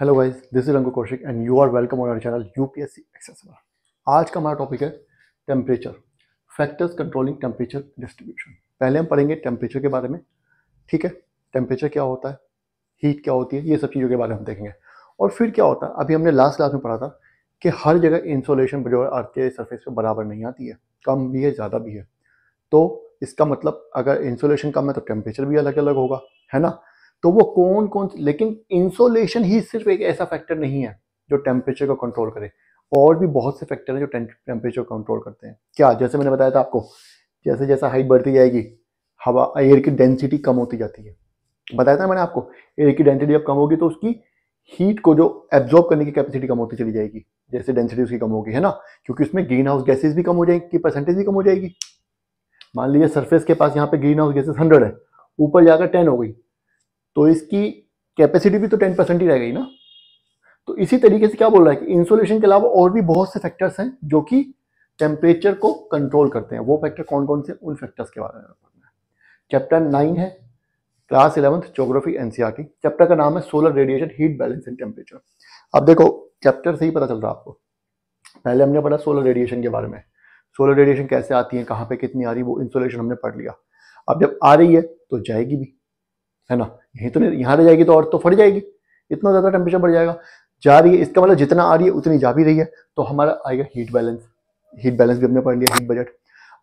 Hello guys this is Rangu Kaushik and you are welcome on our channel UPSC accessible आज का हमारा topic है temperature factors controlling temperature distribution पहले हम पढ़ेंगे टेम्परेचर के बारे में ठीक है टेम्परेचर क्या होता है हीट क्या होती है ये सब चीज़ों के बारे में हम देखेंगे और फिर क्या होता है अभी हमने लास्ट क्लास में पढ़ा था कि हर जगह इंसोलेशन जो है अर्थ के सर्फेस पर बराबर नहीं आती है कम भी है ज़्यादा भी है तो इसका मतलब अगर इंसोलेशन कम है तो टेम्परेचर भी अलग अलग होगा है ना तो वो कौन कौन लेकिन इंसोलेशन ही सिर्फ एक ऐसा फैक्टर नहीं है जो टेम्परेचर को कंट्रोल करे और भी बहुत से फैक्टर हैं जो टेम्परेचर कंट्रोल करते हैं क्या जैसे मैंने बताया था आपको जैसे जैसा हाइट बढ़ती जाएगी हवा एयर की डेंसिटी कम होती जाती है बताया था मैंने आपको एयर की डेंसिटी जब कम होगी तो उसकी हीट को जो एब्जॉर्ब करने की कैपेसिटी कम होती चली जाएगी जैसे डेंसिटी उसकी कम होगी है ना क्योंकि उसमें ग्रीन हाउस गैसेज भी कम हो जाएगी परसेंटेज भी कम हो जाएगी मान लीजिए सरफेस के पास यहाँ पे ग्रीन हाउस गैसेज हंड्रेड है ऊपर जाकर टेन हो गई तो इसकी कैपेसिटी भी तो टेन परसेंट ही रह गई ना तो इसी तरीके से क्या बोल रहा है कि इंसुलेशन के अलावा और भी बहुत से फैक्टर्स हैं जो कि टेम्परेचर को कंट्रोल करते हैं वो फैक्टर कौन कौन से उन फैक्टर्स के बारे में पढ़ना है चैप्टर नाइन है क्लास इलेवंथ जोग्राफी एनसीआर की चैप्टर का नाम है solar radiation heat balance and temperature अब देखो चैप्टर से ही पता चल रहा आपको पहले हमने पढ़ा सोलर रेडिएशन के बारे में सोलर रेडिएशन कैसे आती है कहाँ पे कितनी आ रही है वो इंसुलेशन हमने पढ़ लिया अब जब आ रही है तो जाएगी भी है ना यहीं तो नहीं यहाँ रह जाएगी तो और तो फट जाएगी इतना ज़्यादा टेम्परेचर बढ़ जाएगा जा रही है इसका मतलब जितना आ रही है उतनी जा भी रही है तो हमारा आएगा हीट बैलेंस हीट बैलेंस भी हमने पढ़ लिया हीट बजट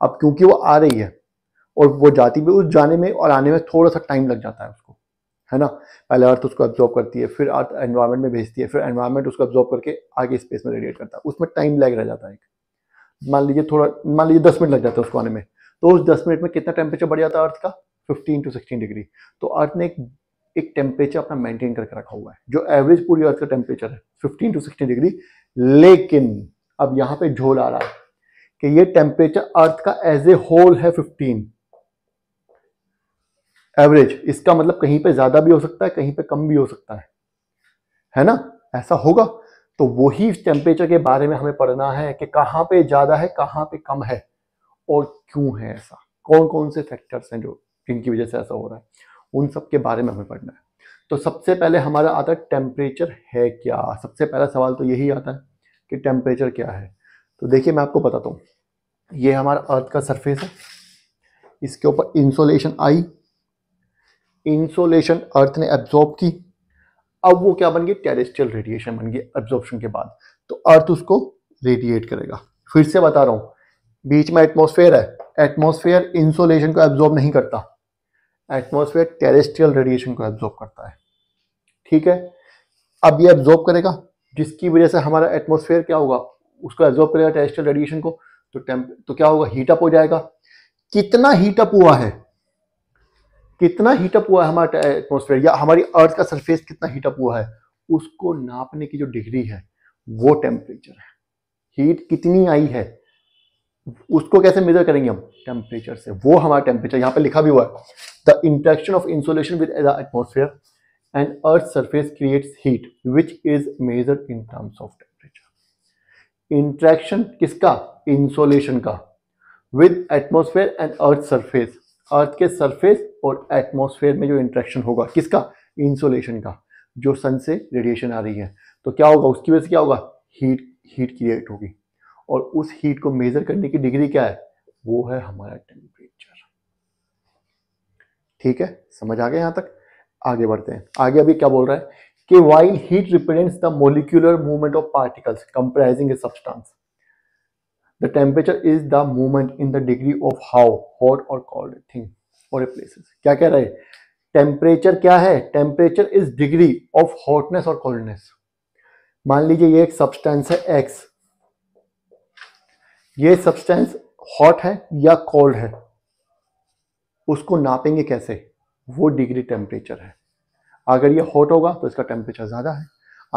अब क्योंकि वो आ रही है और वो जाती भी उस जाने में और आने में थोड़ा सा टाइम लग जाता है उसको है ना पहले अर्थ उसको एब्जॉर्ब करती है फिर अर्थ एनवायरमेंट में भेजती है फिर एनवायरमेंट उसको एब्जॉर्ब करके आगे स्पेस में रेडिएट करता है उसमें टाइम लैग रह जाता है मान लीजिए थोड़ा मान लीजिए दस मिनट लग जाता है उसको आने में तो उस दस मिनट में कितना टेम्परेचर बढ़ जाता है अर्थ का 15 टू 16 डिग्री तो अर्थ ने एक एक टेम्परेचर अपना मेंटेन करके रखा हुआ है जो एवरेज पूरी अर्थ का टेम्परेचर है 15 टू 16 डिग्री लेकिन अब यहाँ पे झोल आ रहा है कि ये टेम्परेचर अर्थ का एज ए होल है फिफ्टीन एवरेज इसका मतलब कहीं पे ज़्यादा भी हो सकता है कहीं पे कम भी हो सकता है है ना ऐसा होगा तो वही टेम्परेचर के बारे में हमें पढ़ना है कि कहां पे ज़्यादा है कहां पे कम है और क्यों है ऐसा कौन कौन से फैक्टर्स हैं जो जिनकी वजह से ऐसा हो रहा है उन सब के बारे में हमें पढ़ना है तो सबसे पहले हमारा आता है टेम्परेचर है क्या सबसे पहला सवाल तो यही आता है कि टेम्परेचर क्या है तो देखिए मैं आपको बताता हूँ ये हमारा अर्थ का सरफेस है इसके ऊपर इंसोलेशन आई इंसोलेशन अर्थ ने एब्जॉर्ब की अब वो क्या बन गई टेरेस्ट्रियल रेडिएशन बन गई एब्जॉर्बेशन के बाद तो अर्थ उसको रेडिएट करेगा फिर से बता रहा हूँ बीच में एटमोसफेयर है एटमोसफेयर इंसोलेशन को एब्जॉर्ब नहीं करता एटमोसफेयर टेरेस्ट्रियल रेडिएशन को एब्जॉर्ब करता है ठीक है अब ये एब्जॉर्ब करेगा जिसकी वजह से हमारा एटमोसफेयर क्या होगा उसको एब्जॉर्ब करेगा टेरेस्ट्रियल रेडिएशन को तो टेम तो क्या होगा हीटअप हो जाएगा कितना हीटअप हुआ है कितना हीटअप हुआ है हमारा एटमोसफेयर या हमारी अर्थ का सरफेस कितना हीटअप हुआ है उसको नापने की जो डिग्री है वो टेम्परेचर है हीट कितनी आई है उसको कैसे मेजर करेंगे हम टेम्परेचर से वो हमारा टेम्परेचर यहाँ पे लिखा भी हुआ है the interaction of insolation with the atmosphere and earth surface creates heat which is measured in terms of temperature interaction किसका इंसोलेशन का with atmosphere and earth surface earth के सरफेस और एटमोसफेयर में जो इंट्रैक्शन होगा किसका इंसोलेशन का जो सन से रेडिएशन आ रही है तो क्या होगा उसकी वजह से क्या होगा हीट हीट क्रिएट होगी और उस हीट को मेजर करने की डिग्री क्या है वो है हमारा टेम्परेचर ठीक है समझ आ गया यहाँ तक आगे बढ़ते हैं आगे अभी क्या बोल रहा है कि while heat represents the molecular movement of particles comprising a substance the temperature is the movement in the degree of how hot और कॉल्ड थिंग और प्लेसेस क्या कह रहे हैं टेम्परेचर क्या है temperature is degree of hotness और coldness मान लीजिए ये एक सब्सटेंस है एक्स ये सब्सटेंस हॉट है या कोल्ड है उसको नापेंगे कैसे वो डिग्री टेम्परेचर है अगर ये हॉट होगा तो इसका टेम्परेचर ज़्यादा है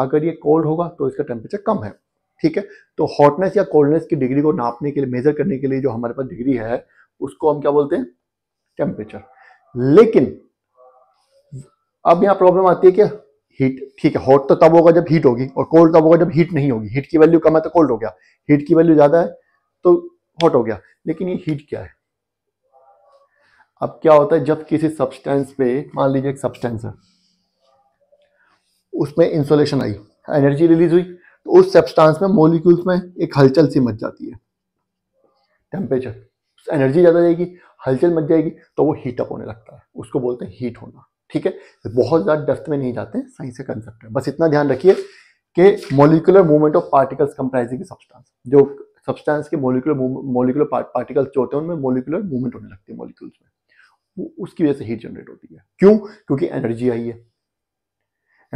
अगर ये कोल्ड होगा तो इसका टेम्परेचर कम है ठीक है तो हॉटनेस या कोल्डनेस की डिग्री को नापने के लिए मेज़र करने के लिए जो हमारे पास डिग्री है उसको हम क्या बोलते हैं टेम्परेचर लेकिन अब यहाँ प्रॉब्लम आती है कि हीट ठीक है हॉट तो तब होगा जब हीट होगी और कोल्ड तब होगा जब हीट नहीं होगी हीट की वैल्यू कम है तो कोल्ड हो गया हीट की वैल्यू ज़्यादा है तो हॉट हो गया लेकिन ये हीट क्या है अब क्या होता है जब किसी सब्सटेंस पे मान लीजिए एक सब्सटेंस है उसमें इंसोलेशन आई एनर्जी रिलीज हुई तो उस सब्सटेंस में मोलिक्यूल्स में एक हलचल सी मच जाती है टेम्परेचर एनर्जी ज़्यादा जाएगी हलचल मच जाएगी तो वो हीटअप होने लगता है उसको बोलते हैं हीट होना ठीक है बहुत ज़्यादा डेप्थ में नहीं जाते साइंस का कंसेप्ट है बस इतना ध्यान रखिए कि molecular movement of particles comprising substance जो सब्सटेंस के मोलिकुलर मोलिकुलर पार्टिकल्स जो होते हैं उनमें मोलिकुलर मूवमेंट होने लगती है मोलिकुल्स में वो उसकी वजह से हीट जनरेट होती है क्यों क्योंकि एनर्जी आई है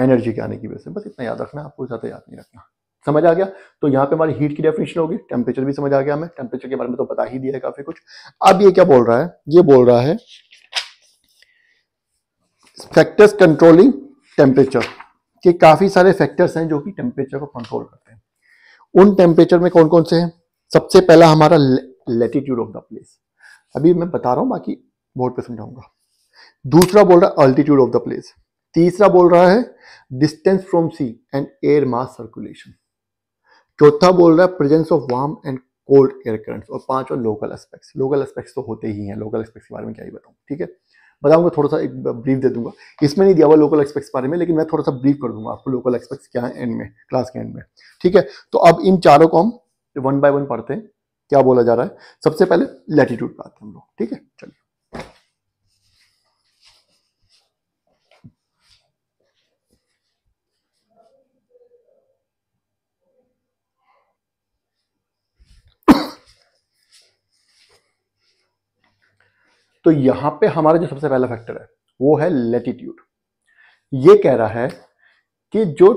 एनर्जी के आने की वजह से बस इतना याद रखना आपको ज़्यादा याद नहीं रखना समझ आ गया तो यहाँ पे हमारी हीट की डेफिनेशन होगी टेम्परेचर भी समझ आ गया हमें टेम्परेचर के बारे में तो बता ही दिया है काफ़ी कुछ अब ये क्या बोल रहा है ये बोल रहा है फैक्टर्स कंट्रोलिंग टेम्परेचर के काफ़ी सारे फैक्टर्स हैं जो कि टेम्परेचर को कंट्रोल करते हैं उन टेम्परेचर में कौन कौन से हैं सबसे पहला हमारा लेटीट्यूड ऑफ द प्लेस अभी मैं बता रहा हूँ बाकी बोर्ड पे समझाऊंगा दूसरा बोल रहा है अल्टीट्यूड ऑफ द प्लेस तीसरा बोल रहा है distance from sea and air mass circulation चौथा बोल रहा है presence of warm and cold air currents और पांचवा लोकल एस्पेक्ट्स लोकल एस्पेक्ट्स तो होते ही हैं लोकल एस्पेक्ट्स के बारे में क्या ही बताऊँ ठीक है बताऊंगा थोड़ा सा एक ब्रीफ दे दूंगा इसमें नहीं दिया हुआ लोकल एक्सपेक्ट्स बारे में लेकिन मैं थोड़ा सा ब्रीफ कर दूंगा आपको लोकल एक्सपेक्ट्स क्या है एंड में क्लास के एंड में ठीक है तो अब इन चारों को हम वन बाय वन पढ़ते हैं क्या बोला जा रहा है सबसे पहले लेटीट्यूड पाते हैं हम लोग ठीक है चलिए तो यहां पे हमारा जो सबसे पहला फैक्टर है वो है लेटीट्यूड ये कह रहा है कि जो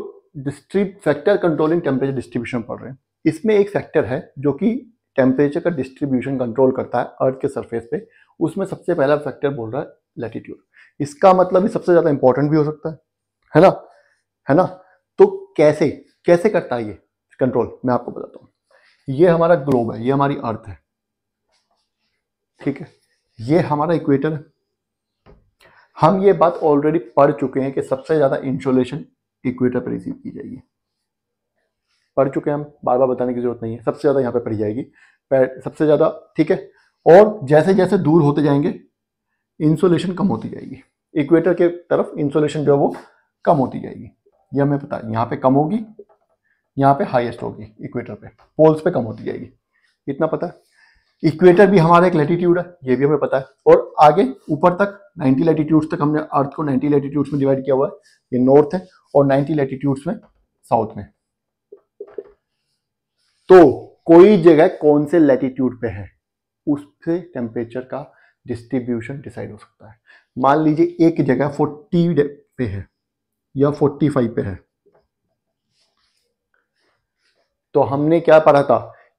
डिस्ट्रीब फैक्टर कंट्रोलिंग टेम्परेचर डिस्ट्रीब्यूशन पढ़ रहे हैं इसमें एक फैक्टर है जो कि टेम्परेचर का डिस्ट्रीब्यूशन कंट्रोल करता है अर्थ के सरफेस पे उसमें सबसे पहला फैक्टर बोल रहा है लेटीट्यूड इसका मतलब ये सबसे ज़्यादा इंपॉर्टेंट भी हो सकता है है ना है ना तो कैसे कैसे करता है ये कंट्रोल मैं आपको बताता हूँ ये हमारा ग्लोब है ये हमारी अर्थ है ठीक है ये हमारा इक्वेटर है हम ये बात ऑलरेडी पढ़ चुके हैं कि सबसे ज़्यादा इंसुलेशन इक्वेटर पर रिसीव की जाएगी पढ़ चुके हैं हम बार बार बताने की जरूरत नहीं है सबसे ज़्यादा यहाँ पे पढ़ी जाएगी सबसे ज़्यादा ठीक है और जैसे जैसे दूर होते जाएंगे इंसुलेशन कम होती जाएगी इक्वेटर के तरफ इंसुलेशन जो है वो कम होती जाएगी ये हमें पता है यहाँ पे कम होगी यहाँ पे हाईएस्ट होगी इक्वेटर पे पोल्स पे कम होती जाएगी इतना पता है इक्वेटर भी हमारा एक लेटीट्यूड है ये भी हमें पता है और आगे ऊपर तक 90 लेटीट्यूड्स तक हमने अर्थ को 90 लेटीट्यूड्स में डिवाइड किया हुआ है ये नॉर्थ है और 90 लेटीट्यूड्स में साउथ में तो कोई जगह कौन से लेटीट्यूड पे है उससे टेम्परेचर का डिस्ट्रीब्यूशन डिसाइड हो सकता है मान लीजिए एक जगह फोर्टी पे है या फोर्टी फाइव पे है तो हमने क्या पढ़ा था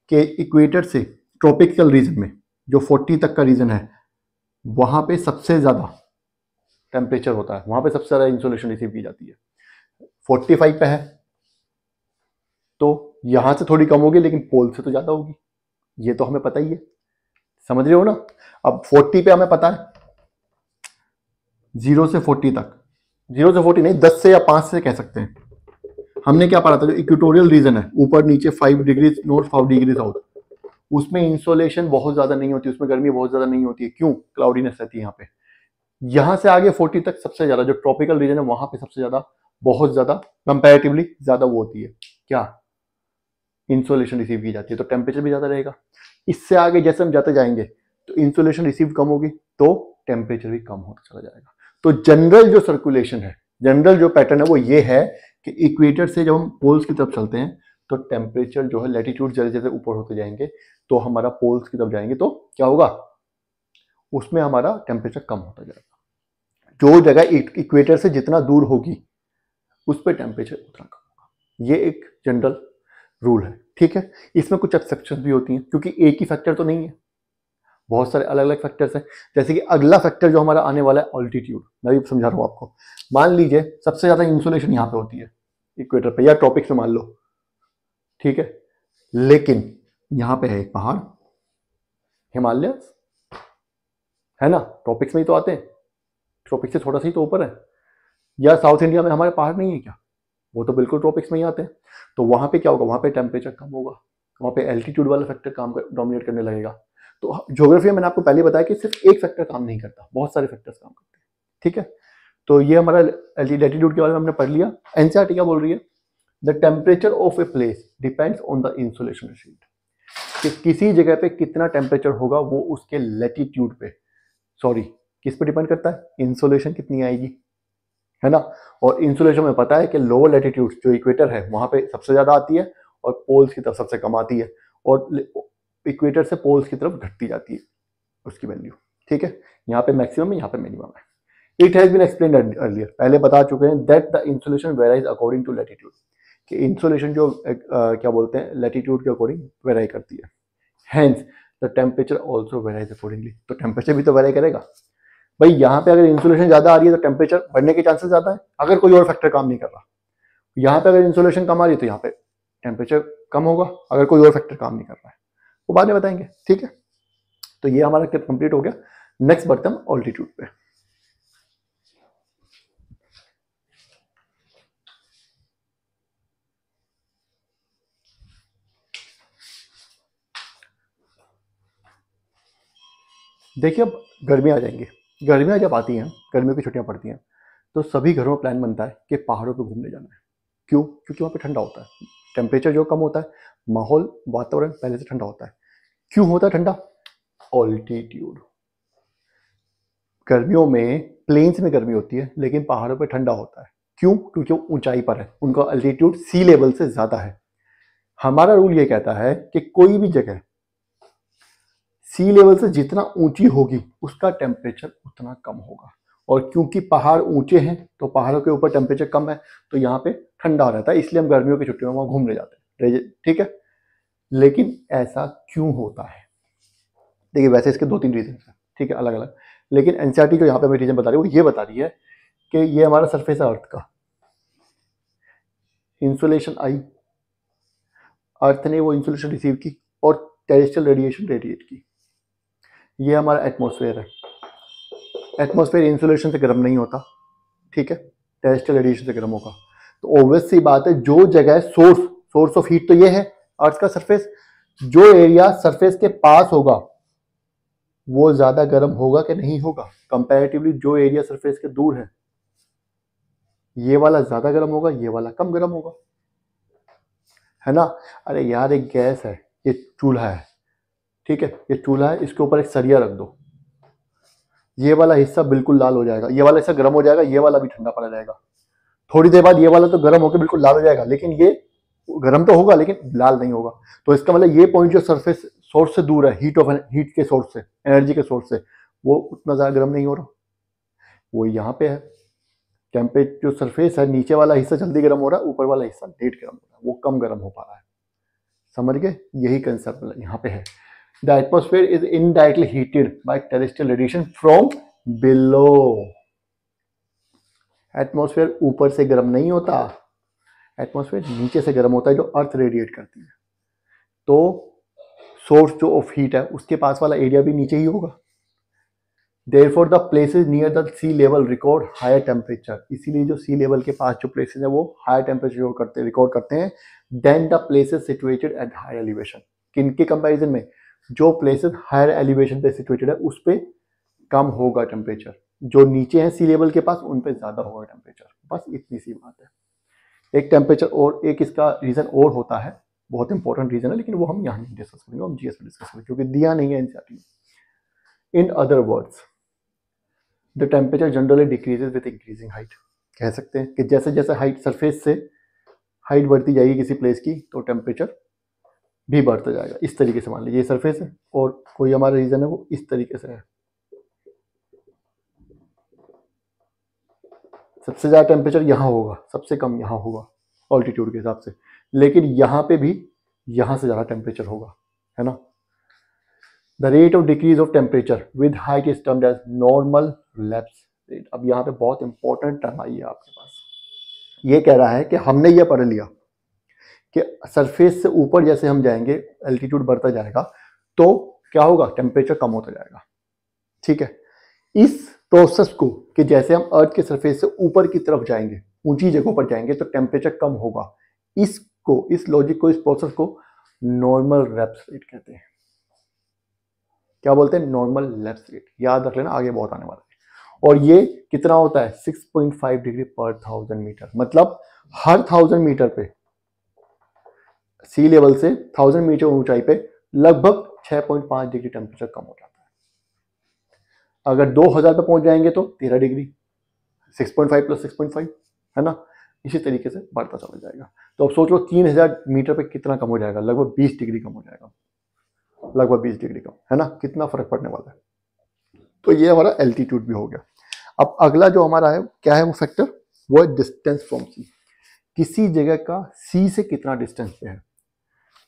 कि इक्वेटर से ट्रॉपिकल रीजन में जो 40 तक का रीजन है वहाँ पे सबसे ज़्यादा टेम्परेचर होता है वहाँ पे सबसे ज़्यादा इंसुलेशन रिसीव की जाती है 45 पे है तो यहाँ से थोड़ी कम होगी लेकिन पोल से तो ज़्यादा होगी ये तो हमें पता ही है समझ रहे हो ना अब 40 पे हमें पता है जीरो से 40 तक जीरो से 40 नहीं दस से या पांच से कह सकते हैं हमने क्या पढ़ा था जो इक्वेटोरियल रीजन है ऊपर नीचे five degree north five degree south उसमें इंसोलेशन बहुत ज़्यादा नहीं होती उसमें गर्मी बहुत ज़्यादा नहीं होती है क्यों क्लाउडीनेस रहती है यहाँ पे यहां से आगे 40 तक सबसे ज़्यादा जो ट्रॉपिकल रीजन है वहां पे सबसे ज़्यादा बहुत ज़्यादा कंपेरेटिवली ज़्यादा वो होती है क्या इंसोलेशन रिसीव की जाती है तो टेम्परेचर भी ज़्यादा रहेगा इससे आगे जैसे हम जाते जाएंगे तो इंसोलेशन रिसीव कम होगी तो टेम्परेचर भी कम होता चला जाएगा तो जनरल जो सर्कुलेशन है जनरल जो पैटर्न है वो ये है कि इक्वेटर से जब हम पोल्स की तरफ चलते हैं तो टेम्परेचर जो है लेटीट्यूड जैसे जैसे ऊपर होते जाएंगे तो हमारा पोल्स की तरफ जाएंगे तो क्या होगा उसमें हमारा टेम्परेचर कम होता जाएगा जो जगह इक्वेटर e- से जितना दूर होगी उस पर टेम्परेचर उतना कम होगा ये एक जनरल रूल है ठीक है इसमें कुछ एक्सेप्शन भी होती हैं क्योंकि एक ही फैक्टर तो नहीं है बहुत सारे अलग अलग फैक्टर्स हैं जैसे कि अगला फैक्टर जो हमारा आने वाला है ऑल्टीट्यूड मैं भी समझा रहा हूँ आपको मान लीजिए सबसे ज़्यादा इंसुलेशन यहाँ पे होती है इक्वेटर पे या टॉपिक से मान लो ठीक है लेकिन यहां पे है एक पहाड़ हिमालय है ना ट्रॉपिक्स में ही तो आते हैं ट्रॉपिक्स से थोड़ा सा ही तो ऊपर है या साउथ इंडिया में हमारे पहाड़ नहीं है क्या वो तो बिल्कुल ट्रॉपिक्स में ही आते हैं तो वहाँ पे क्या होगा वहाँ पे टेम्परेचर कम होगा वहाँ पे एल्टीट्यूड वाला फैक्टर काम कर डोमिनेट करने लगेगा तो जोग्राफी हाँ, मैंने आपको पहले बताया कि सिर्फ एक फैक्टर काम नहीं करता बहुत सारे फैक्टर्स काम करते हैं ठीक है तो ये हमारा एल्टीट्यूड के बारे में हमने पढ़ लिया एनसीआर e क्या बोल रही है The temperature of a place depends on the insulation sheet. कि किसी जगह पे कितना टेम्परेचर होगा वो उसके लेटीट्यूड पे सॉरी किस पे डिपेंड करता है इंसुलेशन कितनी आएगी है ना और इंसुलेशन में पता है कि लोअर लेटीट्यूड जो इक्वेटर है वहां पे सबसे ज़्यादा आती है और पोल्स की तरफ सबसे कम आती है और इक्वेटर से पोल्स की तरफ घटती जाती है उसकी वैल्यू ठीक है यहाँ पे मैक्सिमम है यहाँ पे मिनिमम है it has been explain earlier पहले बता चुके हैं that the insulation varies according to latitude कि इंसुलेशन जो आ, क्या बोलते हैं लेटीट्यूड के अकॉर्डिंग वेराई करती है hence the temperature also varies accordingly तो टेम्परेचर भी तो वेराई करेगा भाई यहाँ पे अगर इंसुलेशन ज़्यादा आ रही है तो टेम्परेचर बढ़ने के चांसेस ज़्यादा है अगर कोई और फैक्टर काम नहीं कर रहा यहाँ पे अगर इंसुलेशन कम आ रही है तो यहाँ पे टेम्परेचर कम होगा अगर कोई और फैक्टर काम नहीं कर रहा है वो बाद में बताएंगे ठीक है तो ये हमारा कंप्लीट हो गया नेक्स्ट बढ़ते हम ऑल्टीट्यूड पर देखिए अब गर्मियाँ आ जाएंगी गर्मियाँ जब आती हैं गर्मियों की छुट्टियाँ पड़ती हैं तो सभी घरों में प्लान बनता है कि पहाड़ों पर घूमने जाना है क्यों क्योंकि वहाँ पर ठंडा होता है टेम्परेचर जो कम होता है माहौल वातावरण पहले से ठंडा होता है क्यों होता है ठंडा ऑल्टीट्यूड गर्मियों में प्लेन्स में गर्मी होती है लेकिन पहाड़ों पर ठंडा होता है क्यों क्योंकि वो ऊंचाई पर है उनका अल्टीट्यूड सी लेवल से ज़्यादा है हमारा रूल ये कहता है कि कोई भी जगह सी लेवल से जितना ऊंची होगी उसका टेम्परेचर उतना कम होगा और क्योंकि पहाड़ ऊंचे हैं तो पहाड़ों के ऊपर टेम्परेचर कम है तो यहाँ पे ठंडा रहता है इसलिए हम गर्मियों की छुट्टियों में वहाँ घूमने जाते हैं ठीक है लेकिन ऐसा क्यों होता है देखिए वैसे इसके दो तीन रीजन हैं ठीक है अलग अलग लेकिन एन e जो यहाँ पे हमें रीजन बता रही है वो ये बता रही है कि ये हमारा सरफेस अर्थ का इंसुलेशन आई अर्थ ने वो इंसुलेशन रिसीव की और टेरिस्टल रेडिएशन रेडिएट की ये हमारा एटमोसफेयर है एटमोसफेयर इंसुलेशन से गर्म नहीं होता ठीक है टेरेस्ट्रियल रेडिएशन से गर्म होगा तो ओबियस सी बात है जो जगह सोर्स सोर्स ऑफ हीट तो ये है अर्थ का सरफेस जो एरिया सरफेस के पास होगा वो ज्यादा गर्म होगा कि नहीं होगा कंपैरेटिवली जो एरिया सरफेस के दूर है ये वाला ज्यादा गर्म होगा ये वाला कम गर्म होगा है ना अरे यार एक गैस है ये चूल्हा है ठीक है ये चूल्हा है इसके ऊपर एक सरिया रख दो ये वाला हिस्सा बिल्कुल लाल हो जाएगा ये वाला हिस्सा गर्म हो जाएगा ये वाला भी ठंडा पड़ा जाएगा थोड़ी देर बाद ये वाला तो गर्म होकर बिल्कुल लाल हो जाएगा लेकिन ये गर्म तो होगा लेकिन लाल नहीं होगा तो इसका मतलब ये पॉइंट जो सरफेस सोर्स से दूर है हीट ऑफ हीट के सोर्स से एनर्जी के सोर्स से वो उतना ज़्यादा गर्म नहीं हो रहा वो यहाँ पे है टेम्परेचर जो सरफेस है नीचे वाला हिस्सा जल्दी गर्म हो रहा है ऊपर वाला हिस्सा लेट गर्म हो रहा है वो कम गर्म हो पा रहा है समझ गए यही कंसेप्ट मतलब यहाँ पे है the atmosphere is indirectly heated by terrestrial radiation from below atmosphere ऊपर से गर्म नहीं होता atmosphere नीचे से गर्म होता है जो अर्थ रेडिएट करती है तो सोर्स जो ऑफ हीट है उसके पास वाला एरिया भी नीचे ही होगा therefore the places near the sea level record higher temperature इसीलिए जो सी लेवल के पास जो प्लेसेज है वो हायर टेम्परेचर करते रिकॉर्ड करते हैं than the places situated at higher elevation किन के कंपेरिजन में जो प्लेसेस हायर एलिवेशन पे सिचुएटेड है उस पर कम होगा टेम्परेचर जो नीचे हैं सी लेवल के पास उन पर ज़्यादा होगा टेम्परेचर बस इतनी सी बात है एक टेम्परेचर और एक इसका रीज़न और होता है बहुत इंपॉर्टेंट रीज़न है लेकिन वो हम यहाँ नहीं डिस्कस करेंगे हम जीएस में डिस्कस करेंगे क्योंकि दिया नहीं है एनसीआर में in other words the temperature generally decreases with increasing height कह सकते हैं कि जैसे जैसे हाइट सरफेस से हाइट बढ़ती जाएगी किसी प्लेस की तो टेम्परेचर भी बढ़ता जाएगा इस तरीके से मान लीजिए ये सरफेस है और कोई हमारा रीजन है वो इस तरीके से है सबसे ज़्यादा टेम्परेचर यहाँ होगा सबसे कम यहाँ होगा ऑल्टीट्यूड के हिसाब से लेकिन यहाँ पे भी यहाँ से ज़्यादा टेम्परेचर होगा है ना the rate of decrease of temperature with height is term as normal lapse rate अब यहाँ पे बहुत इंपॉर्टेंट टर्म आई है आपके पास ये कह रहा है कि हमने ये पढ़ लिया कि सरफेस से ऊपर जैसे हम जाएंगे एल्टीट्यूड बढ़ता जाएगा तो क्या होगा टेम्परेचर कम होता जाएगा ठीक है इस प्रोसेस को कि जैसे हम अर्थ के सरफेस से ऊपर की तरफ जाएंगे ऊंची जगहों पर जाएंगे तो टेम्परेचर कम होगा इसको इस लॉजिक को इस प्रोसेस को नॉर्मल रेप्स रेट कहते हैं क्या बोलते हैं नॉर्मल लेप्स रेट याद रख लेना आगे बहुत आने वाला है और ये कितना होता है 6.5 डिग्री पर थाउजेंड मीटर मतलब हर थाउजेंड मीटर पे सी लेवल से थाउजेंड मीटर ऊंचाई पे लगभग 6.5 डिग्री टेम्परेचर कम हो जाता है अगर 2000 पे पहुंच जाएंगे तो 13 डिग्री 6.5 प्लस 6.5 है ना इसी तरीके से बढ़ता चला जाएगा तो अब सोच लो 3000 मीटर पे कितना कम हो जाएगा लगभग 20 डिग्री कम हो जाएगा लगभग 20 डिग्री कम है ना कितना फर्क पड़ने वाला है तो ये हमारा एल्टीट्यूड भी हो गया अब अगला जो हमारा है क्या है वो फैक्टर वो है डिस्टेंस फ्रॉम सी किसी जगह का सी से कितना डिस्टेंस पे है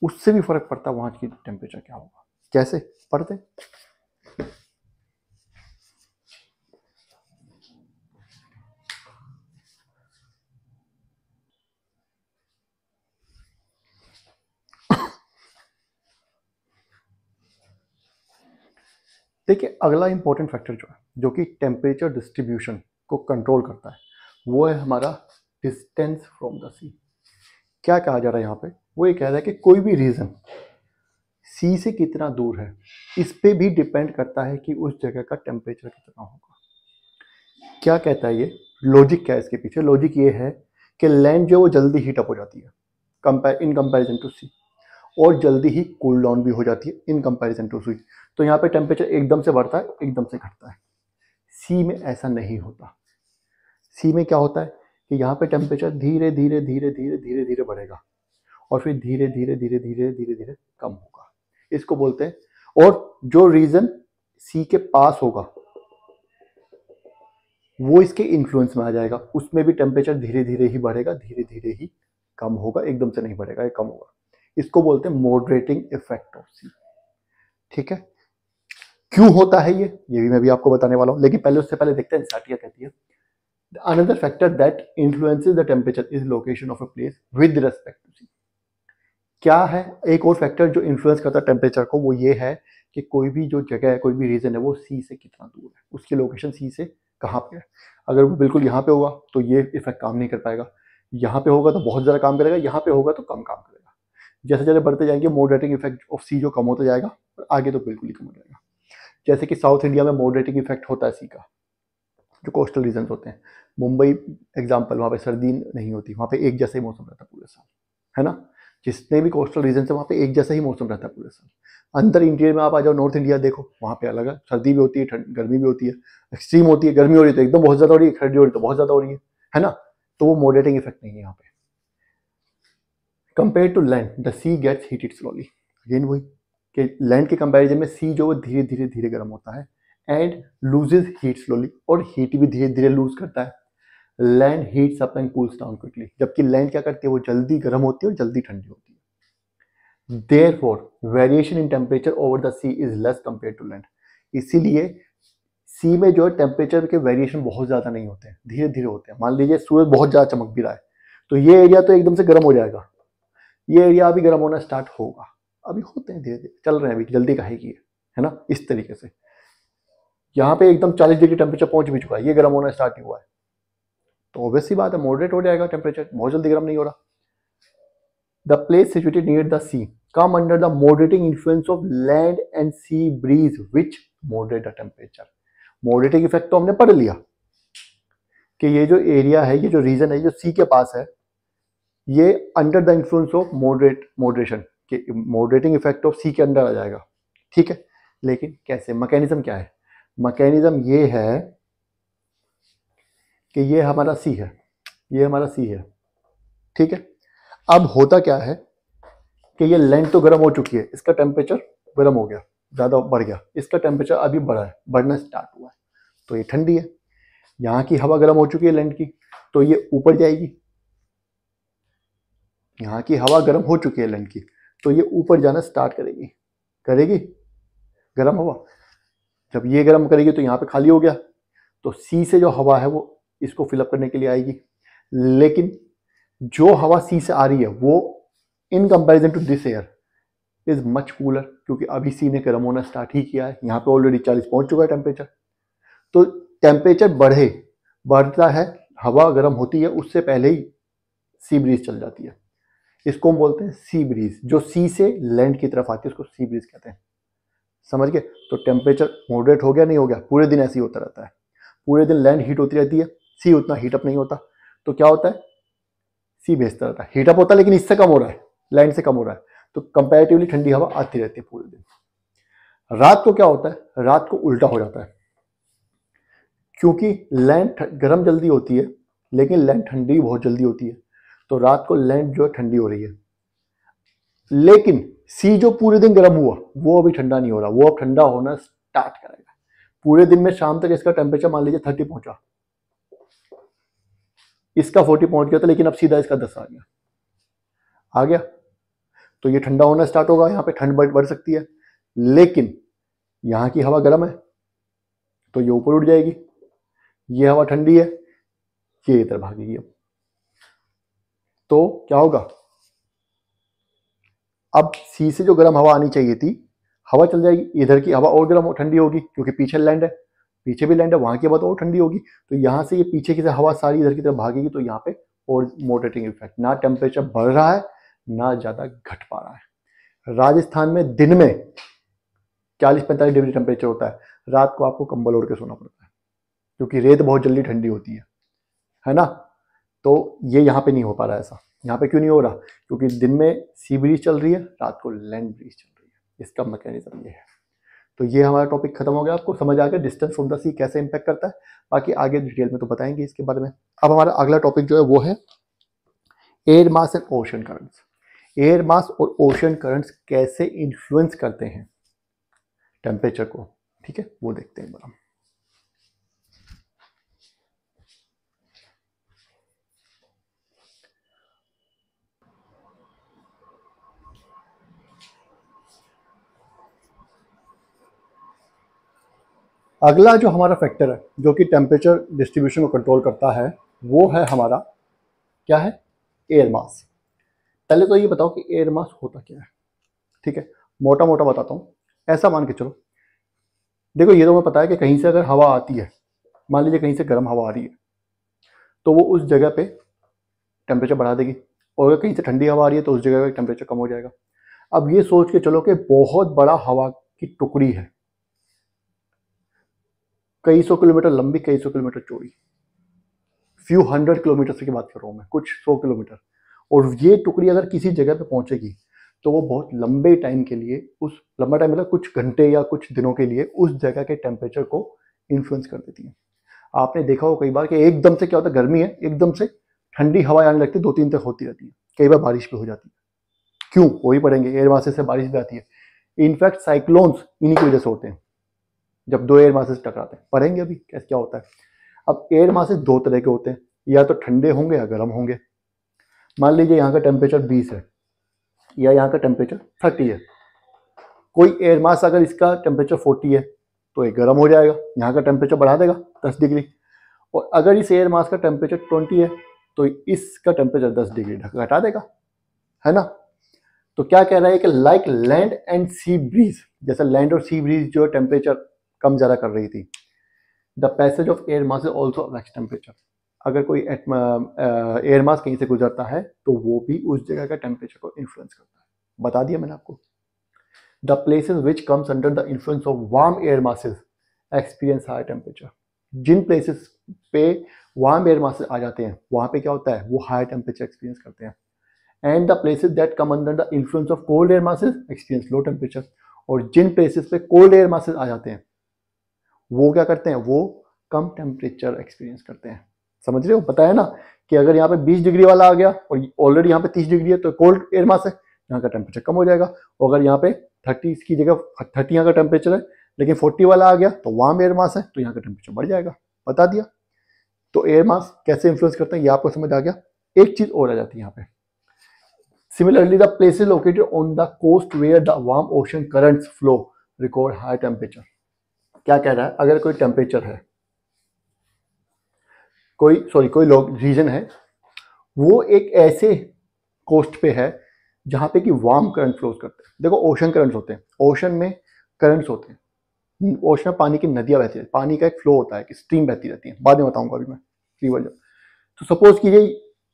उससे भी फर्क पड़ता वहां की टेम्परेचर क्या होगा कैसे पढ़ते देखिए अगला इंपॉर्टेंट फैक्टर जो है जो कि टेम्परेचर डिस्ट्रीब्यूशन को कंट्रोल करता है वो है हमारा डिस्टेंस फ्रॉम द सी क्या कहा जा रहा है यहाँ पे वो ये कह रहा है कि कोई भी रीज़न सी से कितना दूर है इस पर भी डिपेंड करता है कि उस जगह का टेम्परेचर कितना होगा क्या कहता है ये लॉजिक क्या है इसके पीछे लॉजिक ये है कि लैंड जो है वो जल्दी हीटअप हो जाती है compare in comparison to sea और जल्दी ही कूल डाउन भी हो जाती है इन कंपेरिजन टू सी तो यहाँ पे टेम्परेचर एकदम से बढ़ता है एकदम से घटता है सी में ऐसा नहीं होता सी में क्या होता है कि यहाँ पे टेम्परेचर धीरे धीरे धीरे धीरे धीरे धीरे बढ़ेगा और फिर धीरे धीरे धीरे धीरे धीरे धीरे कम होगा इसको बोलते हैं और जो रीजन सी के पास होगा वो इसके इन्फ्लुएंस में आ जाएगा उसमें भी टेम्परेचर धीरे धीरे ही बढ़ेगा धीरे धीरे ही कम होगा एकदम से नहीं बढ़ेगा ये कम होगा इसको बोलते हैं मॉडरेटिंग इफेक्ट ऑफ सी ठीक है क्यों होता है ये ये भी मैं भी आपको बताने वाला हूँ लेकिन पहले उससे पहले देखते हैं कहती है another factor that influences the temperature is location of a place with respect to sea क्या है एक और फैक्टर जो इन्फ्लुएंस करता है टेम्परेचर को वो ये है कि कोई भी जो जगह है कोई भी रीजन है वो सी से कितना दूर है उसकी लोकेशन सी से कहाँ पे है अगर वो बिल्कुल यहाँ पे होगा तो ये इफेक्ट काम नहीं कर पाएगा यहाँ पे होगा तो बहुत ज़्यादा काम करेगा यहाँ पे होगा तो कम काम करेगा जैसे जैसे बढ़ते जाएंगे मॉडरेटिंग इफेक्ट ऑफ सी जो कम होता जाएगा और आगे तो बिल्कुल ही कम हो जाएगा जैसे कि साउथ इंडिया में मॉडरेटिंग इफेक्ट होता है सी का जो कोस्टल रीजन होते हैं मुंबई एग्जाम्पल वहाँ पे सर्दी नहीं होती वहाँ पे एक जैसा ही मौसम रहता पूरे साल है ना जितने भी कोस्टल रीजन है वहाँ पे एक जैसा ही मौसम रहता है पूरे साल अंतर इंटीरियर में आप आ जाओ नॉर्थ इंडिया देखो वहाँ पे अलग है सर्दी भी होती है ठंड गर्मी भी होती है एक्सट्रीम होती है गर्मी हो रही है तो एकदम बहुत ज़्यादा हो रही है ठंडी हो रही है तो बहुत ज़्यादा हो रही है है ना तो वो मॉडरेटिंग इफेक्ट नहीं है यहाँ पे compare to land the sea gets heated slowly again वही कि लैंड के कंपेरिजन में सी जो धीरे धीरे धीरे गर्म होता है एंड लूजेज हीट स्लोली और हीट भी धीरे धीरे लूज करता है land heat up and cools down quickly जबकि लैंड क्या करती है वो जल्दी गर्म होती है और जल्दी ठंडी होती है therefore variation in temperature over the sea is less compare to land इसीलिए सी में जो है टेम्परेचर के वेरिएशन बहुत ज़्यादा नहीं होते धीरे धीरे होते हैं मान लीजिए सूरज बहुत ज़्यादा चमक भी रहा है तो ये एरिया तो एकदम से गर्म हो जाएगा ये एरिया अभी गर्म होना स्टार्ट होगा अभी होते हैं धीरे धीरे चल रहे हैं अभी जल्दी कहेगी है ना इस तरीके से यहाँ पे एकदम 40 डिग्री टेम्परेचर पहुंच भी चुका है ये गर्म होना स्टार्ट नहीं हुआ है तो ऑब्वियस बात है मॉडरेट हो जाएगा टेम्परेचर बहुत जल्दी गर्म नहीं हो रहा the place situated near the sea come under the moderating influence of land and sea breeze which moderate the temperature moderating effect तो हमने पढ़ लिया कि ये जो एरिया है ये जो रीजन है जो सी के पास है ये under the influence of moderate moderation moderating effect of sea के अंडर आ जाएगा ठीक है लेकिन कैसे मैकेनिज्म क्या है मकैनिज़म ये है कि ये हमारा सी है ये हमारा सी है ठीक है अब होता क्या है कि ये लेंथ तो गर्म हो चुकी है इसका टेम्परेचर गर्म हो गया ज़्यादा बढ़ गया इसका टेम्परेचर अभी बढ़ा है बढ़ना स्टार्ट हुआ है तो ये ठंडी है यहाँ की हवा गर्म हो चुकी है लैंड की तो ये ऊपर जाएगी यहाँ की हवा गर्म हो चुकी है लैंड की तो ये ऊपर जाना स्टार्ट करेगी करेगी गर्म हवा जब ये गर्म करेगी तो यहाँ पे खाली हो गया तो सी से जो हवा है वो इसको फिलअप करने के लिए आएगी लेकिन जो हवा सी से आ रही है वो in comparison to this air is much cooler क्योंकि अभी सी ने गर्म होना स्टार्ट ही किया है यहाँ पे ऑलरेडी चालीस पहुँच चुका है टेम्परेचर तो टेम्परेचर बढ़े बढ़ता है हवा गर्म होती है उससे पहले ही सी ब्रीज चल जाती है इसको हम बोलते हैं सी ब्रीज जो सी से लैंड की तरफ आती है उसको सी ब्रीज कहते हैं समझ गए तो टेम्परेचर मॉडरेट हो गया नहीं हो गया पूरे दिन ऐसे ही होता रहता है पूरे दिन लैंड हीट होती रहती है सी उतना हीटअप नहीं होता तो क्या होता है सी भेजता रहता है हीटअप होता है लेकिन इससे कम हो रहा है लैंड से कम हो रहा है तो कंपेरेटिवली ठंडी हवा आती रहती है पूरे दिन रात को क्या होता है रात को उल्टा हो जाता है क्योंकि लैंड गर्म जल्दी होती है लेकिन लैंड ठंडी बहुत जल्दी होती है तो रात को लैंड जो है ठंडी हो रही है लेकिन सी जो पूरे दिन गर्म हुआ वो अभी ठंडा नहीं हो रहा वो अब ठंडा होना स्टार्ट करेगा पूरे दिन में शाम तक इसका टेम्परेचर मान लीजिए थर्टी पहुंचा इसका फोर्टी पहुंच गया था लेकिन अब सीधा इसका दस आ गया आ गया तो ये ठंडा होना स्टार्ट होगा यहाँ पे ठंड बढ़ सकती है लेकिन यहाँ की हवा गर्म है तो ये ऊपर उठ जाएगी ये हवा ठंडी है ये इधर भागेगी अब तो क्या होगा अब सी से जो गर्म हवा आनी चाहिए थी हवा चल जाएगी इधर की हवा और गर्म ठंडी होगी क्योंकि पीछे लैंड है पीछे भी लैंड है वहाँ की हवा तो और ठंडी होगी तो यहाँ से ये पीछे की हवा सारी इधर की तरफ भागेगी तो यहाँ पे और मोटेटिंग इफेक्ट ना टेम्परेचर बढ़ रहा है ना ज़्यादा घट पा रहा है राजस्थान में दिन में चालीस पैंतालीस डिग्री टेम्परेचर होता है रात को आपको कंबल ओढ़ के सोना पड़ता है क्योंकि रेत बहुत जल्दी ठंडी होती है है ना तो ये यहाँ पे नहीं हो पा रहा ऐसा यहाँ पे क्यों नहीं हो रहा क्योंकि दिन में सी ब्रीज चल रही है रात को लैंड ब्रीज चल रही है इसका मैकेनिज्म ये है तो ये हमारा टॉपिक खत्म हो गया आपको समझ आ गया डिस्टेंस फ्रॉम द सी कैसे इम्पैक्ट करता है बाकी आगे डिटेल में तो बताएंगे इसके बारे में अब हमारा अगला टॉपिक जो है वो है air mass and ocean currents air mass और ओशन करंट्स कैसे इन्फ्लुएंस करते हैं टेम्परेचर को ठीक है वो देखते हैं बड़ा अगला जो हमारा फैक्टर है जो कि टेम्परेचर डिस्ट्रीब्यूशन को कंट्रोल करता है वो है हमारा क्या है एयर मास पहले तो ये बताओ कि एयर मास होता क्या है ठीक है मोटा मोटा बताता हूँ ऐसा मान के चलो देखो ये तो हमें पता है कि कहीं से अगर हवा आती है मान लीजिए कहीं से गर्म हवा आ रही है तो वो उस जगह पे टेम्परेचर बढ़ा देगी और अगर कहीं से ठंडी हवा आ रही है तो उस जगह का टेम्परेचर कम हो जाएगा अब ये सोच के चलो कि बहुत बड़ा हवा की टुकड़ी है कई सौ किलोमीटर लंबी कई सौ किलोमीटर चौड़ी फ्यू हंड्रेड किलोमीटर की बात कर रहा हूँ मैं कुछ सौ किलोमीटर और ये टुकड़ी अगर किसी जगह पे पहुंचेगी तो वो बहुत लंबे टाइम के लिए उस लंबा टाइम मतलब कुछ घंटे या कुछ दिनों के लिए उस जगह के टेम्परेचर को इन्फ्लुएंस कर देती है आपने देखा हो कई बार कि एकदम से क्या होता है गर्मी है एकदम से ठंडी हवा आने लगती है दो तीन तक होती रहती है कई बार बारिश भी हो जाती है क्यों वही पड़ेंगे एयर मासे से बारिश भी आती है इनफैक्ट साइक्लोन्स इन्हीं की वजह से होते हैं जब दो एयर मासेस टकराते हैं पढ़ेंगे अभी कैसे क्या होता है अब एयर मासेस दो तरह के होते हैं या तो ठंडे होंगे या गर्म होंगे मान लीजिए यहाँ का टेम्परेचर बीस है या यहाँ का टेम्परेचर थर्टी है कोई एयर मास अगर इसका टेम्परेचर फोर्टी है तो ये गर्म हो जाएगा यहाँ का टेम्परेचर बढ़ा देगा दस डिग्री और अगर इस एयर मास का टेम्परेचर ट्वेंटी है तो इसका टेम्परेचर दस डिग्री घटा देगा है ना तो क्या कह रहा है कि like land and sea breeze जैसा लैंड और सी ब्रीज जो टेम्परेचर कम ज़्यादा कर रही थी the passage of air mass is also affect temperature अगर कोई एयर मास uh, uh, कहीं से गुजरता है तो वो भी उस जगह का टेम्परेचर को इन्फ्लुएंस करता है बता दिया मैंने आपको the place which comes under the influence of warm air masses experience high temperature जिन प्लेसेस पे वार्म एयर मासेज आ जाते हैं वहाँ पे क्या होता है वो हाई टेम्परेचर एक्सपीरियंस करते हैं and the places that come under the influence of cold air masses experience low temperature और जिन प्लेसेस पे कोल्ड एयर मासेज आ जाते हैं वो क्या करते हैं वो कम टेम्परेचर एक्सपीरियंस करते हैं समझ रहे हो बताया ना कि अगर यहाँ पे 20 डिग्री वाला आ गया और ऑलरेडी यहाँ पे 30 डिग्री है तो कोल्ड एयर मास है यहाँ का टेम्परेचर कम हो जाएगा और अगर यहाँ पे 30 की जगह 30 यहाँ का टेम्परेचर है लेकिन 40 वाला आ गया तो वार्म एयर मास है तो यहाँ का टेम्परेचर बढ़ जाएगा बता दिया तो एयर मास कैसे इन्फ्लुएंस करते हैं ये आपको समझ आ गया एक चीज़ और आ जाती है यहाँ पे similarly the places located on the coast where the warm ocean current flow record high temperature क्या कह रहा है अगर कोई टेम्परेचर है कोई सॉरी कोई लोग रीजन है वो एक ऐसे कोस्ट पे है जहाँ पे कि वार्म करंट फ्लोज करते हैं देखो ओशन करंट्स होते हैं ओशन में करंट्स होते हैं ओशन में पानी की नदियाँ बहती रहती पानी का एक फ्लो होता है कि स्ट्रीम बहती रहती है बाद में बताऊँगा अभी मैं रिवर जब तो सपोज कीजिए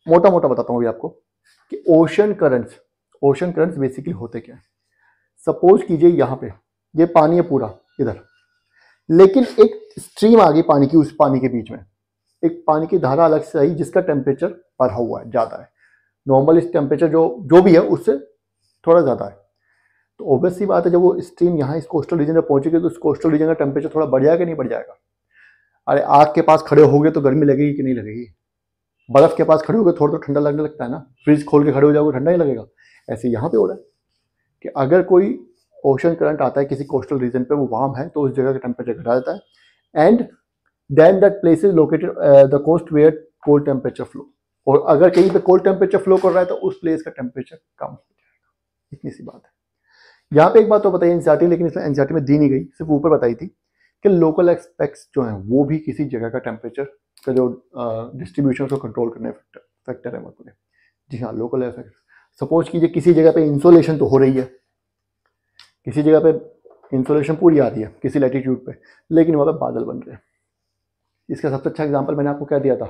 मोटा मोटा बताता हूँ अभी आपको कि ocean currents ocean currents basically होते क्या हैं सपोज कीजिए यहाँ पे ये पानी है पूरा इधर लेकिन एक स्ट्रीम आ गई पानी की उस पानी के बीच में एक पानी की धारा अलग से आई जिसका टेम्परेचर बढ़ा हुआ है ज़्यादा है नॉर्मल इस टेम्परेचर जो जो भी है उससे थोड़ा ज़्यादा है तो ऑब्वियसली बात है जब वो स्ट्रीम यहाँ इस कोस्टल रीजन में पहुंचेगी तो इस कोस्टल रीजन का टेम्परेचर थोड़ा बढ़ जाएगा नहीं बढ़ जाएगा अरे आग के पास खड़े हो गए तो गर्मी लगेगी कि नहीं लगेगी बर्फ़ के पास खड़े हो गए थोड़ा तो ठंडा लगने लगता है ना फ्रिज खोल के खड़े हो जाओगे ठंडा ही लगेगा ऐसे यहाँ पे हो रहा है कि अगर कोई ओशन करंट आता है किसी कोस्टल रीजन पे वो वार्म है तो उस जगह का टेम्परेचर घटा देता है and then that place is located the coast where cold temperature flow और अगर कहीं पे कोल्ड टेम्परेचर फ्लो कर रहा है तो उस प्लेस का टेम्परेचर कम हो जाएगा इतनी सी बात है यहाँ पे एक बात तो बताई एनसीआरटी लेकिन इसमें एनसीआरटी में दी नहीं गई सिर्फ ऊपर बताई थी कि लोकल एक्सपेक्ट्स जो हैं वो भी किसी जगह का टेम्परेचर का जो डिस्ट्रीब्यूशन uh, को कंट्रोल करने फैक्टर फैक्टर है मतलब जी हाँ लोकल एक्सपेक्ट सपोज कीजिए किसी जगह पे इंसोलेशन तो हो रही है किसी जगह पे इंसोलेशन पूरी आ रही है किसी लैटीट्यूड पे लेकिन वहाँ पे बादल बन रहे हैं इसका सबसे अच्छा एग्जाम्पल मैंने आपको क्या दिया था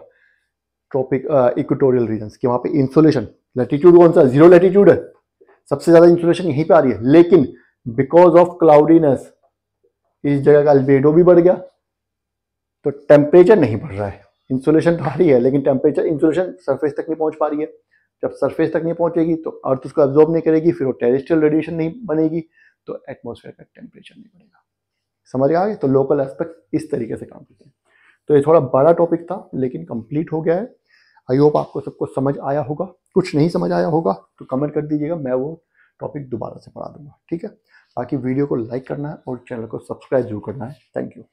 ट्रॉपिक इक्वेटोरियल रीजन कि वहाँ पे इंसोलेशन लैटीट्यूड कौन सा जीरो लैटीट्यूड है सबसे ज़्यादा इंसोलेशन यहीं पर आ रही है लेकिन बिकॉज ऑफ क्लाउडीनेस इस जगह का अल्बेडो भी बढ़ गया तो टेम्परेचर नहीं बढ़ रहा है इंसुलेशन तो आ रही है लेकिन टेम्परेचर इंसुलेशन सरफेस तक नहीं पहुंच पा रही है जब सरफेस तक नहीं पहुंचेगी तो अर्थ उसको एब्जॉर्ब नहीं करेगी फिर वो टेरिस्ट्रियल रेडिएशन नहीं बनेगी तो एटमोसफेयर का टेम्परेचर नहीं बढ़ेगा समझ गया तो लोकल एस्पेक्ट इस तरीके से काम करते हैं तो ये थोड़ा बड़ा टॉपिक था लेकिन कंप्लीट हो गया है आई होप आपको सबको समझ आया होगा कुछ नहीं समझ आया होगा तो कमेंट कर दीजिएगा मैं वो टॉपिक दोबारा से पढ़ा दूंगा ठीक है बाकी वीडियो को लाइक करना है और चैनल को सब्सक्राइब जरूर करना है थैंक यू